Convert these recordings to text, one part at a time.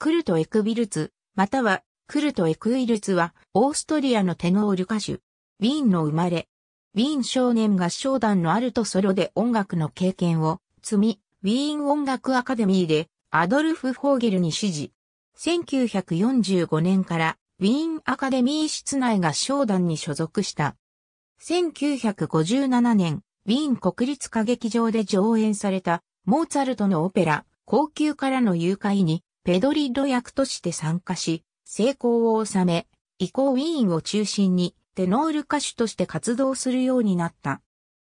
クルト・エクビルツ、またはクルト・エクイルツは、オーストリアのテノール歌手。ウィーンの生まれ。ウィーン少年合唱団のアルトソロで音楽の経験を積み、ウィーン音楽アカデミーでアドルフ・ホーゲルに指示。1945年からウィーンアカデミー室内合唱団に所属した。1957年、ウィーン国立歌劇場で上演されたモーツァルトのオペラ、高級からの誘拐にペドリッド役として参加し、成功を収め、以降ウィーンを中心にテノール歌手として活動するようになった。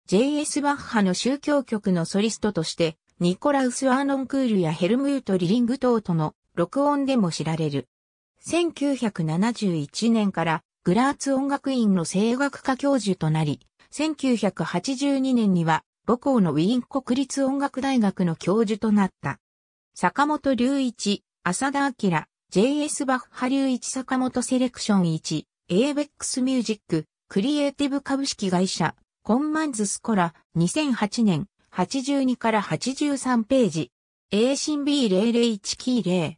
J.S. バッハの宗教曲のソリストとして、ニコラウス・アーノンクールやヘルムート・リリング等との録音でも知られる。1971年からグラーツ音楽院の声楽科教授となり、1982年には母校のウィーン国立音楽大学の教授となった。坂本隆一、浅田明、JS バッハ流一坂本セレクション1、ABEX ミュージック、クリエイティブ株式会社、コンマンズスコラ、2008年、82から83ページ。A 新 B001 キー0。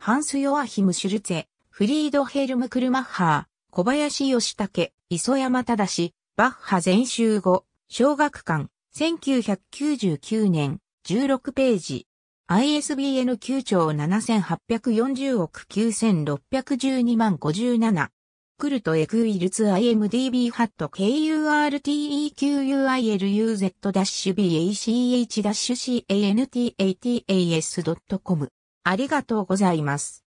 ハンス・ヨアヒム・シュルツェ、フリード・ヘルム・クルマッハー、小林義武、磯山正、バッハ全集後、小学館、1999年、16ページ。ISBN 9兆7840億9612万57。クルトエクイルツ IMDB ハット KURTEQUILUZ-BACH-CANTATAS.com ありがとうございます。